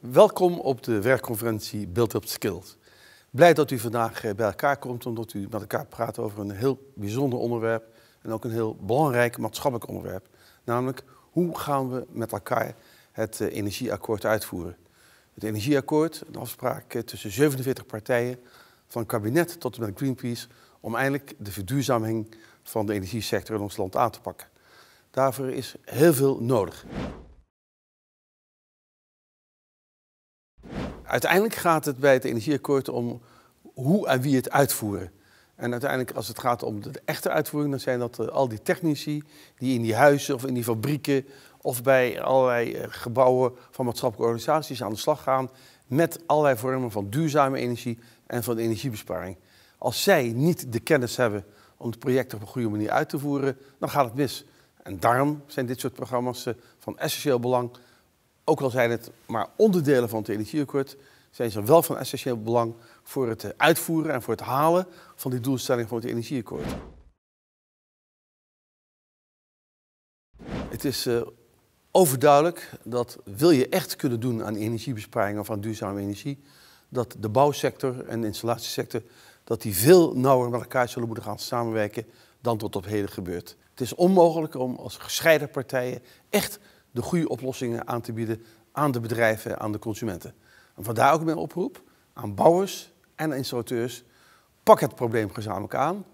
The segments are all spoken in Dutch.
Welkom op de werkconferentie Build Up Skills. Blij dat u vandaag eh, bij elkaar komt, omdat u met elkaar praat over een heel bijzonder onderwerp en ook een heel belangrijk maatschappelijk onderwerp. Namelijk, hoe gaan we met elkaar het eh, energieakkoord uitvoeren? Het energieakkoord, een afspraak eh, tussen 47 partijen, van kabinet tot en met Greenpeace, om eindelijk de verduurzaming van de energiesector in ons land aan te pakken. Daarvoor is heel veel nodig. uiteindelijk gaat het bij het energieakkoord om hoe en wie het uitvoeren. En uiteindelijk, als het gaat om de echte uitvoering, dan zijn dat eh, al die technici die in die huizen of in die fabrieken of bij allerlei eh, gebouwen van maatschappelijke organisaties aan de slag gaan met allerlei vormen van duurzame energie en van energiebesparing. Als zij niet de kennis hebben om het project op een goede manier uit te voeren, dan gaat het mis. En daarom zijn dit soort programma's eh, van essentieel belang ook al zijn het maar onderdelen van het energieakkoord, zijn ze wel van essentieel belang voor het eh, uitvoeren en voor het halen van die doelstelling van het energieakkoord. Het is eh, overduidelijk dat wil je echt kunnen doen aan energiebesparing of aan duurzame energie, dat de bouwsector en de installatiesector dat die veel nauwer met elkaar zullen moeten gaan samenwerken dan tot op heden gebeurt. Het is onmogelijk om als gescheiden partijen echt de goede oplossingen aan te bieden aan de bedrijven, aan de consumenten. En vandaar ook mijn oproep aan bouwers en installateurs. Pak het probleem gezamenlijk aan.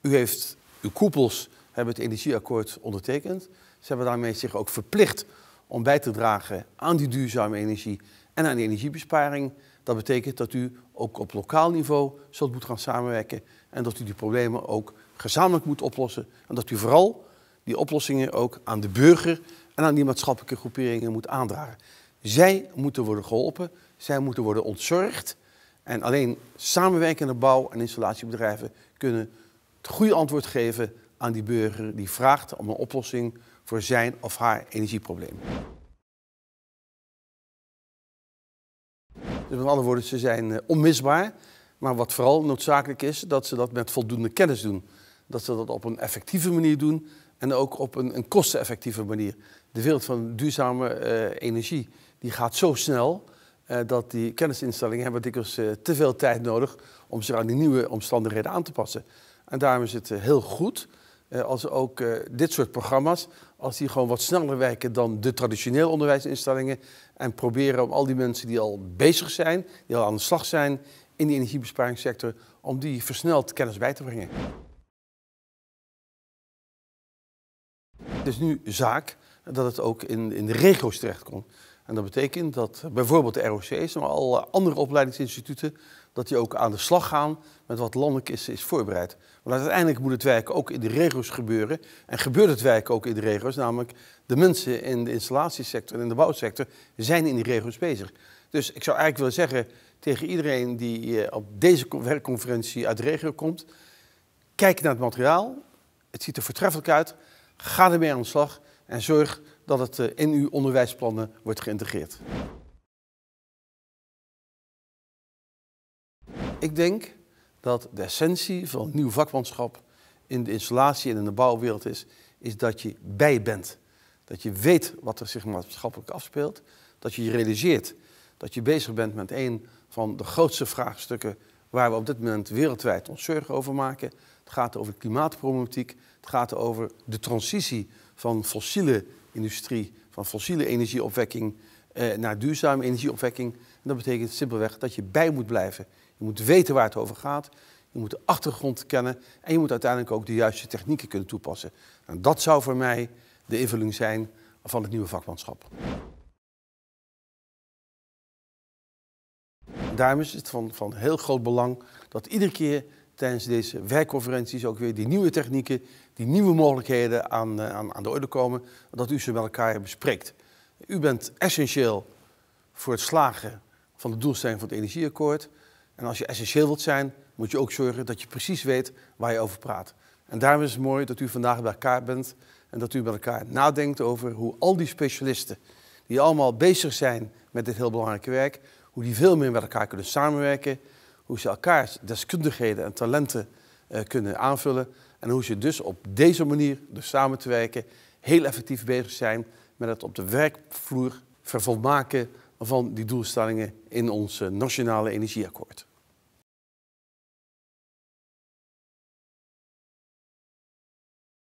U heeft, uw koepels hebben het energieakkoord ondertekend. Ze hebben daarmee zich ook verplicht om bij te dragen aan die duurzame energie en aan de energiebesparing. Dat betekent dat u ook op lokaal niveau zult moeten gaan samenwerken en dat u die problemen ook gezamenlijk moet oplossen. En dat u vooral die oplossingen ook aan de burger en aan die maatschappelijke groeperingen moet aandragen. Zij moeten worden geholpen, zij moeten worden ontzorgd. En alleen samenwerkende bouw- en installatiebedrijven kunnen het goede antwoord geven aan die burger die vraagt om een oplossing voor zijn of haar energieprobleem. Dus met andere woorden, ze zijn eh, onmisbaar. Maar wat vooral noodzakelijk is, dat ze dat met voldoende kennis doen. Dat ze dat op een effectieve manier doen en ook op een, een kosteneffectieve manier. De wereld van duurzame eh, energie die gaat zo snel eh, dat die kennisinstellingen hebben dikwijls eh, te veel tijd nodig om zich aan die nieuwe omstandigheden aan te passen. En daarom is het heel goed als ook dit soort programma's, als die gewoon wat sneller werken dan de traditionele onderwijsinstellingen en proberen om al die mensen die al bezig zijn, die al aan de slag zijn in de energiebesparingssector, om die versneld kennis bij te brengen. is nu zaak dat het ook in, in de regio's terecht komt. En dat betekent dat bijvoorbeeld de ROC's, maar alle andere opleidingsinstituten, dat die ook aan de slag gaan met wat landelijk is, is voorbereid. Want uiteindelijk moet het werk ook in de regio's gebeuren. En gebeurt het werk ook in de regio's, namelijk de mensen in de installatiesector en in de bouwsector zijn in die regio's bezig. Dus ik zou eigenlijk willen zeggen tegen iedereen die eh, op deze werkconferentie uit de regio komt, kijk naar het materiaal, het ziet er voortreffelijk uit, Ga ermee aan de slag en zorg dat het eh, in uw onderwijsplannen wordt geïntegreerd. Ik denk dat de essentie van nieuw vakmanschap in de installatie en in de bouwwereld is, is dat je bij bent. Dat je weet wat er zich maatschappelijk afspeelt. Dat je je realiseert dat je bezig bent met een van de grootste vraagstukken waar we op dit moment wereldwijd ons zorgen over maken. Het gaat over klimaatproblematiek. Het gaat over de transitie van fossiele industrie, van fossiele energieopwekking eh, naar duurzame energieopwekking. En dat betekent simpelweg dat je bij moet blijven. Je moet weten waar het over gaat. Je moet de achtergrond kennen en je moet uiteindelijk ook de juiste technieken kunnen toepassen. En nou, dat zou voor mij de invulling zijn van het nieuwe vakmanschap. daarom is het van, van heel groot belang dat iedere keer tijdens deze werkconferenties ook weer die nieuwe technieken, die nieuwe mogelijkheden aan, eh, aan, aan de orde komen, dat u ze met elkaar bespreekt. U bent essentieel voor het slagen van de doelstelling van het energieakkoord. En als je essentieel wilt zijn, moet je ook zorgen dat je precies weet waar je over praat. En daarom is het mooi dat u vandaag bij elkaar bent en dat u met elkaar nadenkt over hoe al die specialisten die allemaal bezig zijn met dit heel belangrijke werk, hoe die veel meer met elkaar kunnen samenwerken, hoe ze elkaars deskundigheden en talenten eh, kunnen aanvullen en hoe ze dus op deze manier, door dus samen te werken, heel effectief bezig zijn met het op de werkvloer vervolmaken van die doelstellingen in ons eh, nationale energieakkoord.